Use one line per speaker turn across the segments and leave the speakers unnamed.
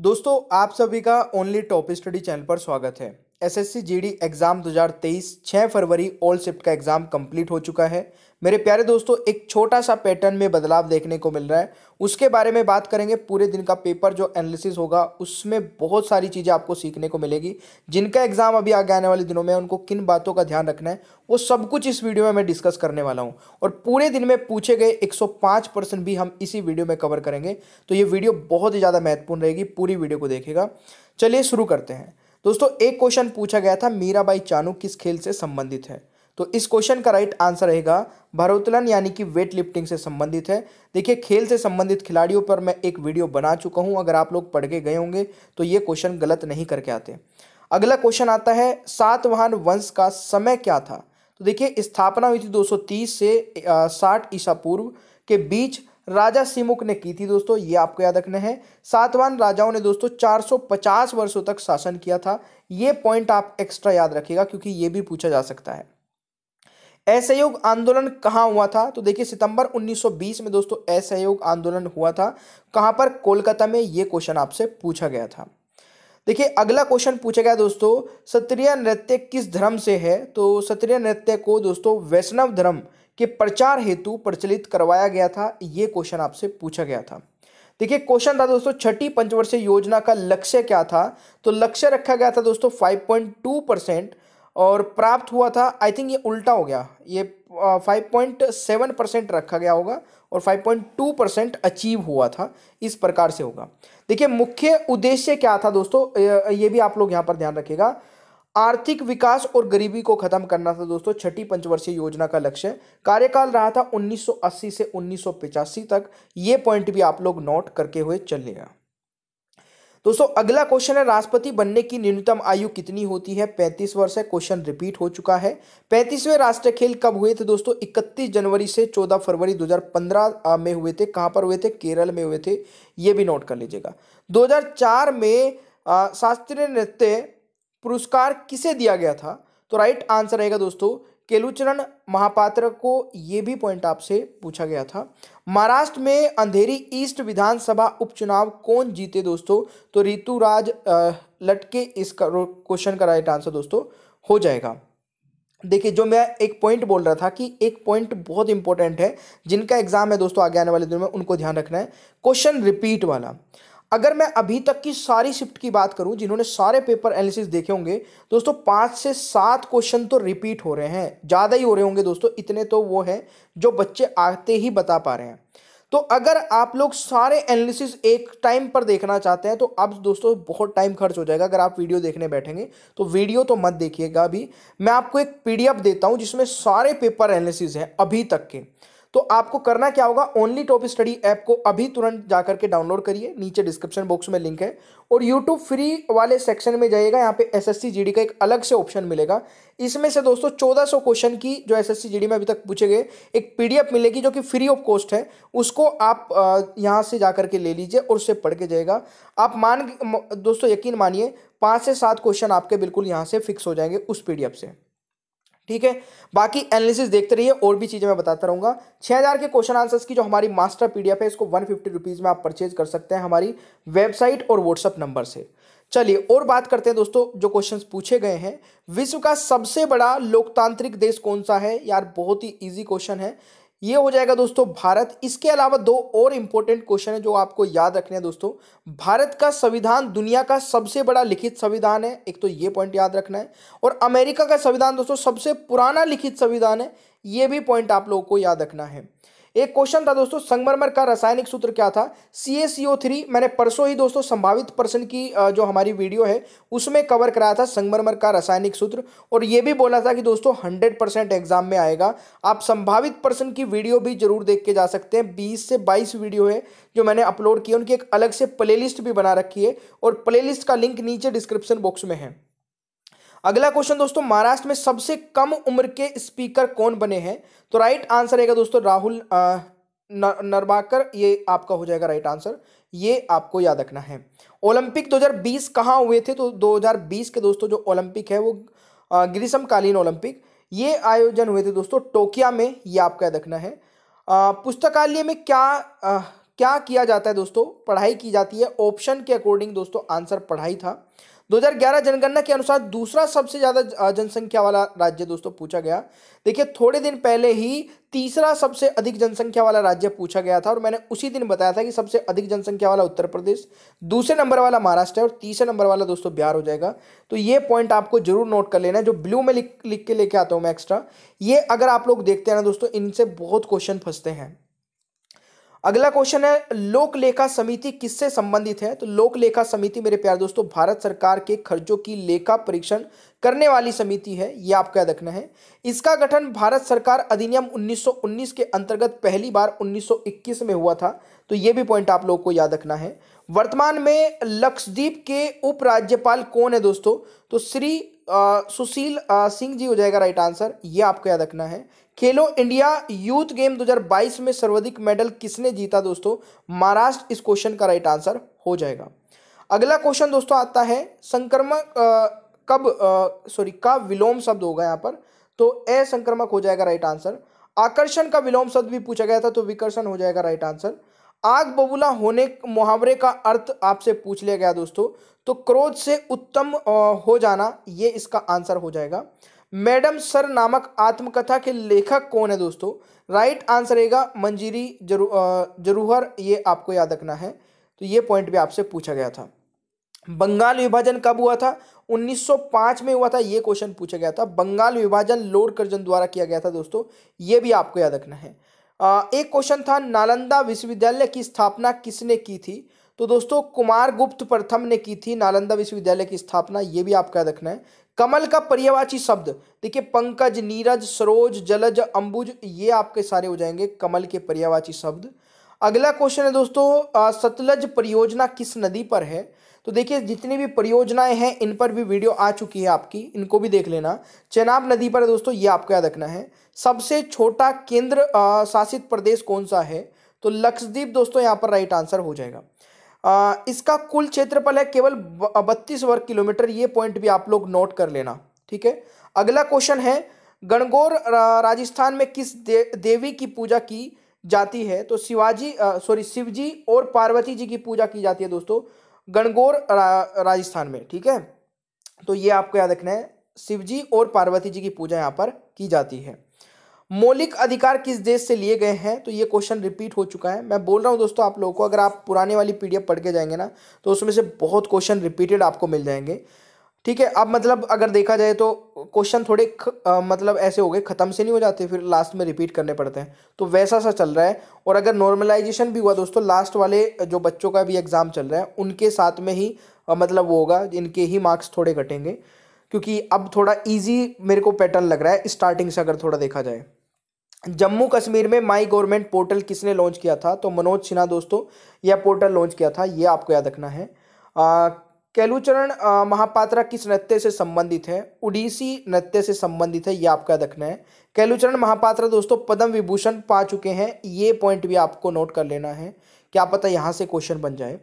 दोस्तों आप सभी का ओनली टॉप स्टडी चैनल पर स्वागत है एसएससी जीडी एग्ज़ाम 2023 6 फरवरी ओल्ड शिफ्ट का एग्ज़ाम कंप्लीट हो चुका है मेरे प्यारे दोस्तों एक छोटा सा पैटर्न में बदलाव देखने को मिल रहा है उसके बारे में बात करेंगे पूरे दिन का पेपर जो एनालिसिस होगा उसमें बहुत सारी चीज़ें आपको सीखने को मिलेगी जिनका एग्ज़ाम अभी आगे आने वाले दिनों में उनको किन बातों का ध्यान रखना है वो सब कुछ इस वीडियो में मैं डिस्कस करने वाला हूँ और पूरे दिन में पूछे गए एक परसेंट भी हम इसी वीडियो में कवर करेंगे तो ये वीडियो बहुत ही ज़्यादा महत्वपूर्ण रहेगी पूरी वीडियो को देखेगा चलिए शुरू करते हैं दोस्तों एक क्वेश्चन पूछा गया था मीराबाई चानू किस खेल से संबंधित है तो इस क्वेश्चन का राइट आंसर रहेगा भारोत्तोलन यानी कि वेट लिफ्टिंग से संबंधित है देखिए खेल से संबंधित खिलाड़ियों पर मैं एक वीडियो बना चुका हूं अगर आप लोग पढ़ के गए होंगे तो ये क्वेश्चन गलत नहीं करके आते अगला क्वेश्चन आता है सातवाहन वंश का समय क्या था तो देखिए स्थापना हुई थी दो से साठ ईसा पूर्व के बीच राजा सिमुक ने की थी दोस्तों ये आपको याद रखना है सातवान राजाओं ने दोस्तों 450 वर्षों तक शासन किया था ये पॉइंट आप एक्स्ट्रा याद रखिएगा क्योंकि ये भी पूछा जा सकता है असहयोग आंदोलन कहाँ हुआ था तो देखिए सितंबर 1920 में दोस्तों असहयोग आंदोलन हुआ था कहाँ पर कोलकाता में ये क्वेश्चन आपसे पूछा गया था देखिए अगला क्वेश्चन पूछा गया दोस्तों सत्रिय नृत्य किस धर्म से है तो सत्रिय नृत्य को दोस्तों वैष्णव धर्म के प्रचार हेतु प्रचलित करवाया गया था ये क्वेश्चन आपसे पूछा गया था देखिए क्वेश्चन था दोस्तों छठी पंचवर्षीय योजना का लक्ष्य क्या था तो लक्ष्य रखा गया था दोस्तों टू परसेंट और प्राप्त हुआ था आई थिंक ये उल्टा हो गया ये फाइव पॉइंट सेवन परसेंट रखा गया होगा और 5.2 परसेंट अचीव हुआ था इस प्रकार से होगा देखिए मुख्य उद्देश्य क्या था दोस्तों ये भी आप लोग यहाँ पर ध्यान रखिएगा आर्थिक विकास और गरीबी को खत्म करना था दोस्तों छठी पंचवर्षीय योजना का लक्ष्य कार्यकाल रहा था 1980 से 1985 तक ये पॉइंट भी आप लोग नोट करके हुए चलेगा दोस्तों अगला क्वेश्चन है राष्ट्रपति बनने की न्यूनतम आयु कितनी होती है 35 वर्ष है क्वेश्चन रिपीट हो चुका है 35वें राष्ट्रीय खेल कब हुए थे दोस्तों 31 जनवरी से 14 फरवरी 2015 में हुए थे कहां पर हुए थे केरल में हुए थे ये भी नोट कर लीजिएगा 2004 में शास्त्रीय नृत्य पुरस्कार किसे दिया गया था तो राइट आंसर रहेगा दोस्तों केलुचरण महापात्र को ये भी पॉइंट आपसे पूछा गया था महाराष्ट्र में अंधेरी ईस्ट विधानसभा उपचुनाव कौन जीते दोस्तों तो ऋतुराज लटके इस क्वेश्चन का राइट आंसर दोस्तों हो जाएगा देखिए जो मैं एक पॉइंट बोल रहा था कि एक पॉइंट बहुत इंपॉर्टेंट है जिनका एग्जाम है दोस्तों आगे आने वाले दिनों में उनको ध्यान रखना है क्वेश्चन रिपीट वाला अगर मैं अभी तक की सारी शिफ्ट की बात करूं जिन्होंने सारे पेपर एनालिसिस देखे होंगे दोस्तों पाँच से सात क्वेश्चन तो रिपीट हो रहे हैं ज़्यादा ही हो रहे होंगे दोस्तों इतने तो वो हैं जो बच्चे आते ही बता पा रहे हैं तो अगर आप लोग सारे एनालिसिस एक टाइम पर देखना चाहते हैं तो अब दोस्तों बहुत टाइम खर्च हो जाएगा अगर आप वीडियो देखने बैठेंगे तो वीडियो तो मत देखिएगा अभी मैं आपको एक पीडीएफ देता हूँ जिसमें सारे पेपर एनालिसिस हैं अभी तक के तो आपको करना क्या होगा ओनली टॉप स्टडी ऐप को अभी तुरंत जाकर के डाउनलोड करिए नीचे डिस्क्रिप्शन बॉक्स में लिंक है और यूट्यूब फ्री वाले सेक्शन में जाइएगा यहाँ पे एस एस का एक अलग से ऑप्शन मिलेगा इसमें से दोस्तों 1400 क्वेश्चन की जो एस एस में अभी तक पूछे गए एक पी मिलेगी जो कि फ्री ऑफ कॉस्ट है उसको आप यहाँ से जा के ले लीजिए और उससे पढ़ के जाएगा आप मान दोस्तों यकीन मानिए पाँच से सात क्वेश्चन आपके बिल्कुल यहाँ से फिक्स हो जाएंगे उस पी से ठीक है बाकी एनालिसिस देखते रहिए और भी चीज़ें मैं बताता रहूँगा 6000 के क्वेश्चन आंसर्स की जो हमारी मास्टर पीडीएफ है इसको वन फिफ्टी में आप परचेज कर सकते हैं हमारी वेबसाइट और व्हाट्सअप नंबर से चलिए और बात करते हैं दोस्तों जो क्वेश्चंस पूछे गए हैं विश्व का सबसे बड़ा लोकतांत्रिक देश कौन सा है यार बहुत ही ईजी क्वेश्चन है ये हो जाएगा दोस्तों भारत इसके अलावा दो और इम्पोर्टेंट क्वेश्चन है जो आपको याद रखने हैं दोस्तों भारत का संविधान दुनिया का सबसे बड़ा लिखित संविधान है एक तो ये पॉइंट याद रखना है और अमेरिका का संविधान दोस्तों सबसे पुराना लिखित संविधान है ये भी पॉइंट आप लोगों को याद रखना है एक क्वेश्चन था दोस्तों संगमरमर का रासायनिक सूत्र क्या था सी ए सी ओ थ्री मैंने परसों ही दोस्तों संभावित प्रश्न की जो हमारी वीडियो है उसमें कवर कराया था संगमरमर का रासायनिक सूत्र और ये भी बोला था कि दोस्तों हंड्रेड परसेंट एग्जाम में आएगा आप संभावित प्रश्न की वीडियो भी जरूर देख के जा सकते हैं बीस से बाईस वीडियो है जो मैंने अपलोड की उनकी एक अलग से प्ले भी बना रखी है और प्ले का लिंक नीचे डिस्क्रिप्शन बॉक्स में है अगला क्वेश्चन दोस्तों महाराष्ट्र में सबसे कम उम्र के स्पीकर कौन बने हैं तो राइट आंसर रहेगा दोस्तों राहुल नरवाकर ये आपका हो जाएगा राइट आंसर ये आपको याद रखना है ओलंपिक 2020 कहाँ हुए थे तो 2020 के दोस्तों जो ओलंपिक है वो ग्रीष्मकालीन ओलंपिक ये आयोजन हुए थे दोस्तों टोकिया में ये आपका याद रखना है पुस्तकालय में क्या आ, क्या किया जाता है दोस्तों पढ़ाई की जाती है ऑप्शन के अकॉर्डिंग दोस्तों आंसर पढ़ाई था 2011 जनगणना के अनुसार दूसरा सबसे ज़्यादा जनसंख्या वाला राज्य दोस्तों पूछा गया देखिए थोड़े दिन पहले ही तीसरा सबसे अधिक जनसंख्या वाला राज्य पूछा गया था और मैंने उसी दिन बताया था कि सबसे अधिक जनसंख्या वाला उत्तर प्रदेश दूसरे नंबर वाला महाराष्ट्र और तीसरे नंबर वाला दोस्तों बिहार हो जाएगा तो ये पॉइंट आपको जरूर नोट कर लेना है जो ब्लू में लिख लिख के लेके आता हूँ मैं एक्स्ट्रा ये अगर आप लोग देखते हैं ना दोस्तों इनसे बहुत क्वेश्चन फंसते हैं अगला क्वेश्चन है लोक लेखा समिति किससे संबंधित है तो लोक लेखा समिति मेरे प्यार दोस्तों भारत सरकार के खर्चों की लेखा परीक्षण करने वाली समिति है यह आपको याद रखना है इसका गठन भारत सरकार अधिनियम 1919 के अंतर्गत पहली बार 1921 में हुआ था तो ये भी पॉइंट आप लोगों को याद रखना है वर्तमान में लक्षद्वीप के उपराज्यपाल कौन है दोस्तों तो श्री सुशील सिंह जी हो जाएगा राइट आंसर ये आपको याद रखना है खेलो इंडिया यूथ गेम 2022 में सर्वाधिक मेडल किसने जीता दोस्तों महाराष्ट्र इस क्वेश्चन का राइट आंसर हो जाएगा अगला क्वेश्चन दोस्तों आता है संक्रमक कब सॉरी का विलोम शब्द होगा यहाँ पर तो ए संक्रमक हो जाएगा राइट आंसर आकर्षण का विलोम शब्द भी पूछा गया था तो विकर्षण हो जाएगा राइट आंसर आग बबूला होने मुहावरे का अर्थ आपसे पूछ लिया गया दोस्तों तो क्रोध से उत्तम हो जाना ये इसका आंसर हो जाएगा मैडम सर नामक आत्मकथा के लेखक कौन है दोस्तों राइट आंसर रहेगा मंजीरी जरू जरूहर ये आपको याद रखना है तो ये पॉइंट भी आपसे पूछा गया था बंगाल विभाजन कब हुआ था 1905 में हुआ था ये क्वेश्चन पूछा गया था बंगाल विभाजन लोड कर्जन द्वारा किया गया था दोस्तों ये भी आपको याद रखना है एक क्वेश्चन था नालंदा विश्वविद्यालय की स्थापना किसने की थी तो दोस्तों कुमार गुप्त प्रथम ने की थी नालंदा विश्वविद्यालय की स्थापना ये भी आपका रखना है कमल का पर्यवाची शब्द देखिए पंकज नीरज सरोज जलज अंबुज ये आपके सारे हो जाएंगे कमल के पर्यवाची शब्द अगला क्वेश्चन है दोस्तों सतलज परियोजना किस नदी पर है तो देखिए जितनी भी परियोजनाएं हैं इन पर भी वीडियो आ चुकी है आपकी इनको भी देख लेना चेनाब नदी पर है दोस्तों ये आपको याद रखना है सबसे छोटा केंद्र शासित प्रदेश कौन सा है तो लक्षद्वीप दोस्तों यहाँ पर राइट आंसर हो जाएगा आ, इसका कुल क्षेत्रफल है केवल बत्तीस वर्ग किलोमीटर ये पॉइंट भी आप लोग नोट कर लेना ठीक है अगला क्वेश्चन है गणगौर राजस्थान में किस दे, देवी की पूजा की जाती है तो शिवाजी सॉरी शिवजी और पार्वती जी की पूजा की जाती है दोस्तों गणगौर रा, राजस्थान में ठीक है तो ये आपको याद रखना है शिवजी और पार्वती जी की पूजा यहाँ पर की जाती है मौलिक अधिकार किस देश से लिए गए हैं तो ये क्वेश्चन रिपीट हो चुका है मैं बोल रहा हूँ दोस्तों आप लोगों को अगर आप पुराने वाली पीडीएफ पढ़ के जाएंगे ना तो उसमें से बहुत क्वेश्चन रिपीटेड आपको मिल जाएंगे ठीक है अब मतलब अगर देखा जाए तो क्वेश्चन थोड़े ख, आ, मतलब ऐसे हो गए ख़त्म से नहीं हो जाते फिर लास्ट में रिपीट करने पड़ते हैं तो वैसा सा चल रहा है और अगर नॉर्मलाइजेशन भी हुआ दोस्तों लास्ट वाले जो बच्चों का भी एग्ज़ाम चल रहा है उनके साथ में ही आ, मतलब वो होगा इनके ही मार्क्स थोड़े घटेंगे क्योंकि अब थोड़ा ईजी मेरे को पैटर्न लग रहा है स्टार्टिंग से अगर थोड़ा देखा जाए जम्मू कश्मीर में माई गवर्नमेंट पोर्टल किसने लॉन्च किया था तो मनोज सिन्हा दोस्तों यह पोर्टल लॉन्च किया था ये आपको याद रखना है केलुचरण महापात्रा किस नृत्य से संबंधित है उड़ीसी नृत्य से संबंधित है ये आपका देखना है कैलूचरण महापात्रा दोस्तों पद्म विभूषण पा चुके हैं ये पॉइंट भी आपको नोट कर लेना है क्या पता यहाँ से क्वेश्चन बन जाए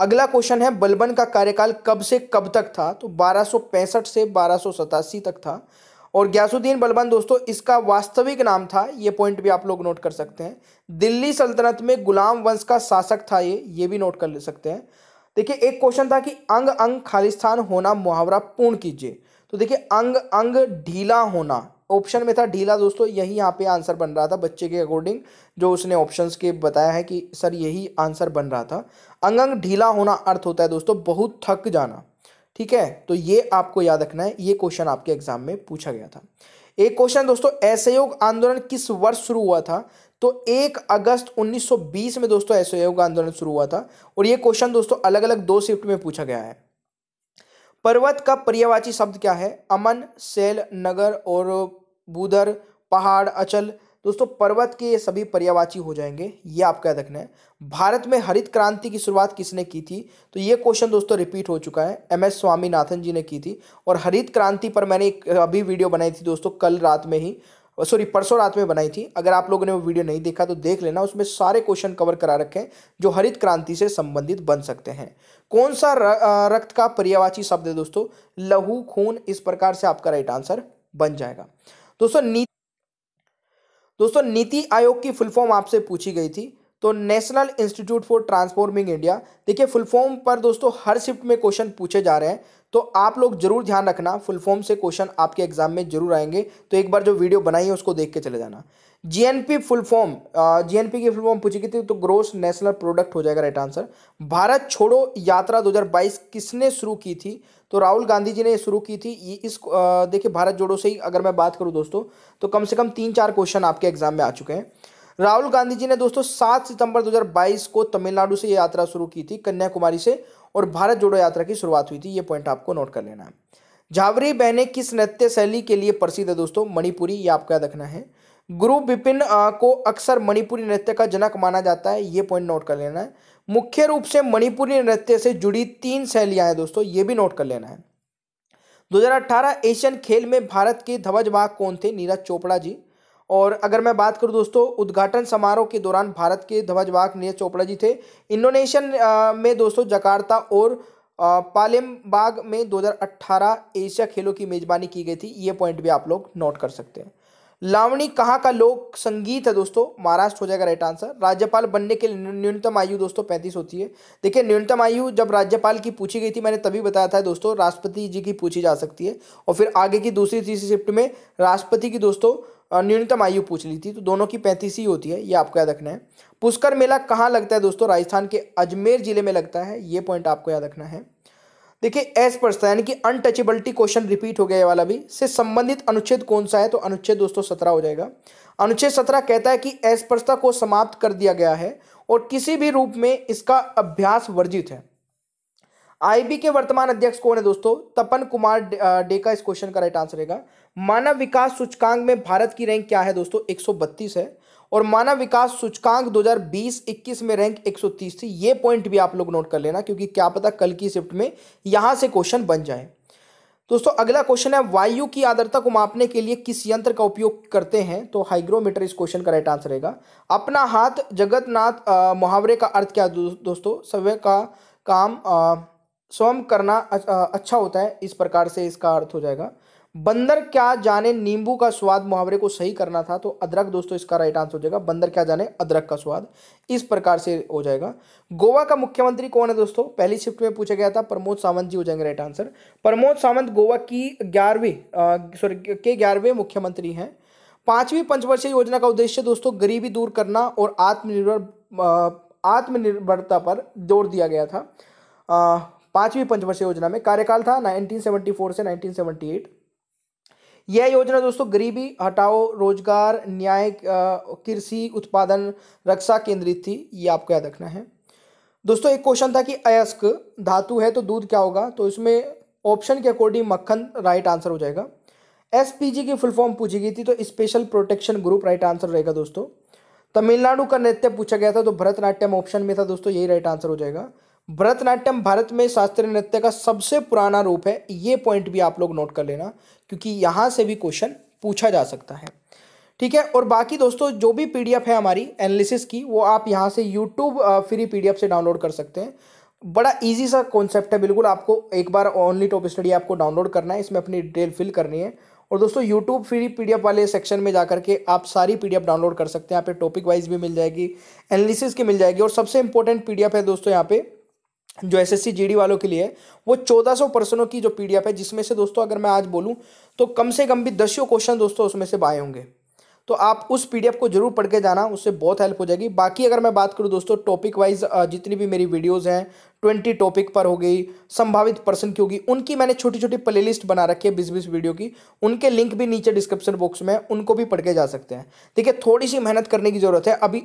अगला क्वेश्चन है बलबन का कार्यकाल कब से कब तक था तो बारह से बारह तक था और ग्यासुद्दीन बलबन दोस्तों इसका वास्तविक नाम था ये पॉइंट भी आप लोग नोट कर सकते हैं दिल्ली सल्तनत में गुलाम वंश का शासक था ये ये भी नोट कर ले सकते हैं देखिए एक क्वेश्चन था कि अंग अंग खालिस्तान होना मुहावरा पूर्ण कीजिए तो देखिए अंग अंग ढीला होना ऑप्शन में था ढीला दोस्तों यही यहाँ पे आंसर बन रहा था बच्चे के अकॉर्डिंग जो उसने ऑप्शंस के बताया है कि सर यही आंसर बन रहा था अंग अंग ढीला होना अर्थ होता है दोस्तों बहुत थक जाना ठीक है तो ये आपको याद रखना है ये क्वेश्चन आपके एग्जाम में पूछा गया था एक क्वेश्चन दोस्तों असहयोग आंदोलन किस वर्ष शुरू हुआ था तो एक अगस्त 1920 में दोस्तों असहयोग आंदोलन शुरू हुआ था और ये क्वेश्चन दोस्तों अलग अलग दो शिफ्ट में पूछा गया है पर्वत का पर्यावाची शब्द क्या है अमन सेल नगर और बुदर पहाड़ अचल दोस्तों पर्वत के ये सभी पर्यावाची हो जाएंगे ये आपका याद रखना है भारत में हरित क्रांति की शुरुआत किसने की थी तो ये क्वेश्चन दोस्तों रिपीट हो चुका है एम एस स्वामीनाथन जी ने की थी और हरित क्रांति पर मैंने एक अभी वीडियो बनाई थी दोस्तों कल रात में ही सॉरी परसों रात में बनाई थी अगर आप लोगों ने वो वीडियो नहीं देखा तो देख लेना उसमें सारे क्वेश्चन कवर करा रखे हैं जो हरित क्रांति से संबंधित बन सकते हैं कौन सा रक्त का पर्यावाची शब्द है दोस्तों लहू खून इस प्रकार से आपका राइट आंसर बन जाएगा दोस्तों नीति दोस्तों नीति आयोग की फुल फॉर्म आपसे पूछी गई थी तो National Institute for Transforming India देखिए फुल फॉर्म पर दोस्तों हर शिफ्ट में क्वेश्चन पूछे जा रहे हैं तो आप लोग जरूर ध्यान रखना फुल फॉर्म से क्वेश्चन आपके एग्जाम में जरूर आएंगे तो एक बार जो वीडियो बनाई है उसको देख के चले जाना जीएनपी फुल फॉर्म जीएनपी की फुल फॉर्म पूछी गई थी तो ग्रोस नेशनल प्रोडक्ट हो जाएगा राइट आंसर भारत छोड़ो यात्रा 2022 किसने शुरू की थी तो राहुल गांधी जी ने शुरू की थी ये इस देखिए भारत जोड़ो से ही अगर मैं बात करूँ दोस्तों तो कम से कम तीन चार क्वेश्चन आपके एग्जाम में आ चुके हैं राहुल गांधी जी ने दोस्तों 7 सितंबर 2022 को तमिलनाडु से ये यात्रा शुरू की थी कन्याकुमारी से और भारत जोड़ो यात्रा की शुरुआत हुई थी ये पॉइंट आपको नोट कर लेना है झावरी बहने किस नृत्य शैली के लिए प्रसिद्ध है दोस्तों मणिपुरी ये आपको याद रखना है गुरु बिपिन को अक्सर मणिपुरी नृत्य का जनक माना जाता है ये पॉइंट नोट कर लेना है मुख्य रूप से मणिपुरी नृत्य से जुड़ी तीन शैलियां हैं दोस्तों ये भी नोट कर लेना है 2018 एशियन खेल में भारत के ध्वजवाहक कौन थे नीरज चोपड़ा जी और अगर मैं बात करूं दोस्तों उद्घाटन समारोह के दौरान भारत के ध्वजवाहक नीरज चोपड़ा जी थे इंडोनेशियन में दोस्तों जकार्ता और पालेमबाग में 2018 एशिया खेलों की मेज़बानी की गई थी ये पॉइंट भी आप लोग नोट कर सकते हैं लावणी कहाँ का लोक संगीत है दोस्तों महाराष्ट्र हो जाएगा राइट आंसर राज्यपाल बनने के लिए न्यूनतम आयु दोस्तों पैंतीस होती है देखिए न्यूनतम आयु जब राज्यपाल की पूछी गई थी मैंने तभी बताया था दोस्तों राष्ट्रपति जी की पूछी जा सकती है और फिर आगे की दूसरी तीसरी शिफ्ट में राष्ट्रपति की दोस्तों न्यूनतम आयु पूछ ली थी तो दोनों की पैंतीस ही होती है ये आपको याद रखना है पुष्कर मेला कहाँ लगता है दोस्तों राजस्थान के अजमेर जिले में लगता है ये पॉइंट आपको याद रखना है देखिए एज पर्सता यानी कि अनटचेबिलिटी क्वेश्चन रिपीट हो गया ये वाला भी से संबंधित अनुच्छेद कौन सा है तो अनुच्छेद दोस्तों सत्रह हो जाएगा अनुच्छेद सत्रह कहता है कि एज को समाप्त कर दिया गया है और किसी भी रूप में इसका अभ्यास वर्जित है आईबी के वर्तमान अध्यक्ष कौन है दोस्तों तपन कुमार डे का इस क्वेश्चन का राइट आंसर रहेगा मानव विकास सूचकांक में भारत की रैंक क्या है दोस्तों बत्तीस है और मानव विकास सूचकांक 2020-21 में रैंक 130 थी ये पॉइंट भी आप लोग नोट कर लेना क्योंकि क्या पता कल की शिफ्ट में यहां से क्वेश्चन बन जाए दोस्तों अगला क्वेश्चन है वायु की आदरता को मापने के लिए किस यंत्र का उपयोग करते हैं तो हाइग्रोमीटर इस क्वेश्चन का राइट आंसर रहेगा अपना हाथ जगतनाथ मुहावरे का अर्थ क्या दोस्तों सव्य का काम स्वयं करना अच्छा होता है इस प्रकार से इसका अर्थ हो जाएगा बंदर क्या जाने नींबू का स्वाद मुहावरे को सही करना था तो अदरक दोस्तों इसका राइट आंसर हो जाएगा बंदर क्या जाने अदरक का स्वाद इस प्रकार से हो जाएगा गोवा का मुख्यमंत्री कौन है दोस्तों पहली शिफ्ट में पूछा गया था प्रमोद सावंत जी हो जाएंगे राइट आंसर प्रमोद सावंत गोवा की ग्यारहवीं सॉरी के ग्यारहवें मुख्यमंत्री हैं पांचवी पंचवर्षीय योजना का उद्देश्य दोस्तों गरीबी दूर करना और आत्मनिर्भर आत्मनिर्भरता पर जोर दिया गया था पांचवी पंचवर्षीय योजना में कार्यकाल था 1974 से 1978 यह योजना दोस्तों गरीबी हटाओ रोजगार न्याय कृषि उत्पादन रक्षा केंद्रित थी ये आपको याद रखना है दोस्तों एक क्वेश्चन था कि अयस्क धातु है तो दूध क्या होगा तो इसमें ऑप्शन के अकॉर्डिंग मक्खन राइट आंसर हो जाएगा एस की फुल फॉर्म पूछी गई थी तो special protection group right answer रहेगा दोस्तों तमिलनाडु का नृत्य पूछा गया था तो भरतनाट्यम ऑप्शन में था दोस्तों यही राइट आंसर हो जाएगा भरतनाट्यम भारत में शास्त्रीय नृत्य का सबसे पुराना रूप है ये पॉइंट भी आप लोग नोट कर लेना क्योंकि यहाँ से भी क्वेश्चन पूछा जा सकता है ठीक है और बाकी दोस्तों जो भी पीडीएफ है हमारी एनालिसिस की वो आप यहाँ से यूट्यूब फ्री पीडीएफ से डाउनलोड कर सकते हैं बड़ा इजी सा कॉन्सेप्ट है बिल्कुल आपको एक बार ओनली टॉप स्टडी आपको डाउनलोड करना है इसमें अपनी डिटेल फिल करनी है और दोस्तों यूट्यूब फ्री पी वाले सेक्शन में जा करके आप सारी पी डाउनलोड कर सकते हैं यहाँ पे टॉपिक वाइज भी मिल जाएगी एनालिसिस की मिल जाएगी और सबसे इंपॉर्टेंट पी है दोस्तों यहाँ पे जो एस एस वालों के लिए वो वो 1400 पर्सनों की जो एफ है जिसमें से दोस्तों अगर मैं आज बोलूँ तो कम से कम भी दसियों क्वेश्चन दोस्तों उसमें से बाए होंगे तो आप उस पी को जरूर पढ़ के जाना उससे बहुत हेल्प हो जाएगी बाकी अगर मैं बात करूँ दोस्तों टॉपिक वाइज जितनी भी मेरी वीडियोज़ हैं ट्वेंटी टॉपिक पर हो गई संभावित पर्सन की होगी उनकी मैंने छोटी छोटी प्लेलिस्ट बना रखी है बीस बीस वीडियो की उनके लिंक भी नीचे डिस्क्रिप्शन बॉक्स में उनको भी पढ़ के जा सकते हैं ठीक है थोड़ी सी मेहनत करने की ज़रूरत है अभी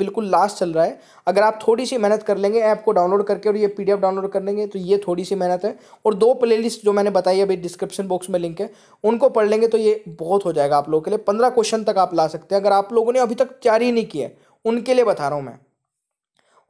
बिल्कुल लास्ट चल रहा है अगर आप थोड़ी सी मेहनत कर लेंगे ऐप को डाउनलोड करके और ये पी डाउनलोड कर लेंगे तो ये थोड़ी सी मेहनत है और दो प्ले जो मैंने बताई अभी डिस्क्रिप्शन बॉक्स में लिंक है उनको पढ़ लेंगे तो ये बहुत हो जाएगा आप लोगों के लिए पंद्रह क्वेश्चन तक आप ला सकते हैं अगर आप लोगों ने अभी तक तैयारी नहीं की है उनके लिए बता रहा हूँ मैं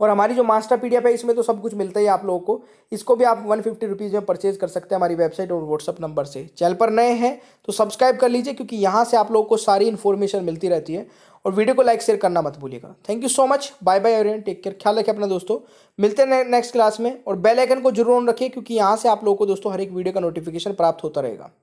और हमारी जो मास्टर पी है इसमें तो सब कुछ मिलता ही आप लोगों को इसको भी आप वन फिफ्टी में परचेज कर सकते हैं हमारी वेबसाइट और व्हाट्सअप नंबर से चैनल पर नए हैं तो सब्सक्राइब कर लीजिए क्योंकि यहाँ से आप लोगों को सारी इन्फॉर्मेशन मिलती रहती है और वीडियो को लाइक शेयर करना मत भूलिएगा thank you so much bye bye everyone take care ख्याल रखें अपना दोस्तों मिलते हैं नेक्स्ट क्लास में और बेल आइकन को जरूर ऑन रखिए क्योंकि यहाँ से आप लोगों को दोस्तों हर एक वीडियो का नोटिफिकेशन प्राप्त होता रहेगा